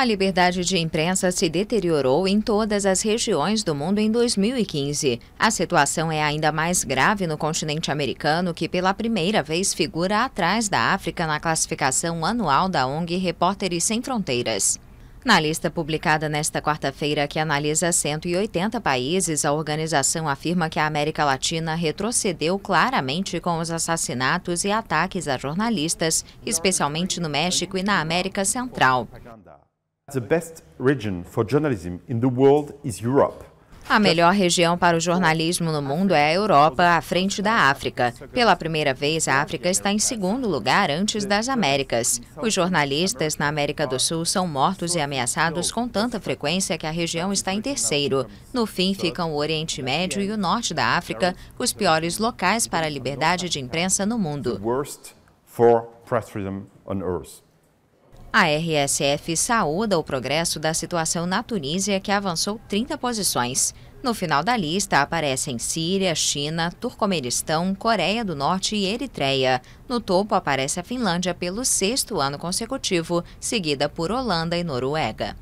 A liberdade de imprensa se deteriorou em todas as regiões do mundo em 2015. A situação é ainda mais grave no continente americano, que pela primeira vez figura atrás da África na classificação anual da ONG Repórteres Sem Fronteiras. Na lista publicada nesta quarta-feira, que analisa 180 países, a organização afirma que a América Latina retrocedeu claramente com os assassinatos e ataques a jornalistas, especialmente no México e na América Central. The best region for journalism in the world is Europe. A melhor região para o jornalismo no mundo é a Europa, à frente da África. Pela primeira vez, a África está em segundo lugar antes das Américas. Os jornalistas na América do Sul são mortos e ameaçados com tanta frequência que a região está em terceiro. No fim, ficam o Oriente Médio e o Norte da África, os piores locais para a liberdade de imprensa no mundo. A RSF saúda o progresso da situação na Tunísia, que avançou 30 posições. No final da lista aparecem Síria, China, Turcomenistão, Coreia do Norte e Eritreia. No topo aparece a Finlândia pelo sexto ano consecutivo, seguida por Holanda e Noruega.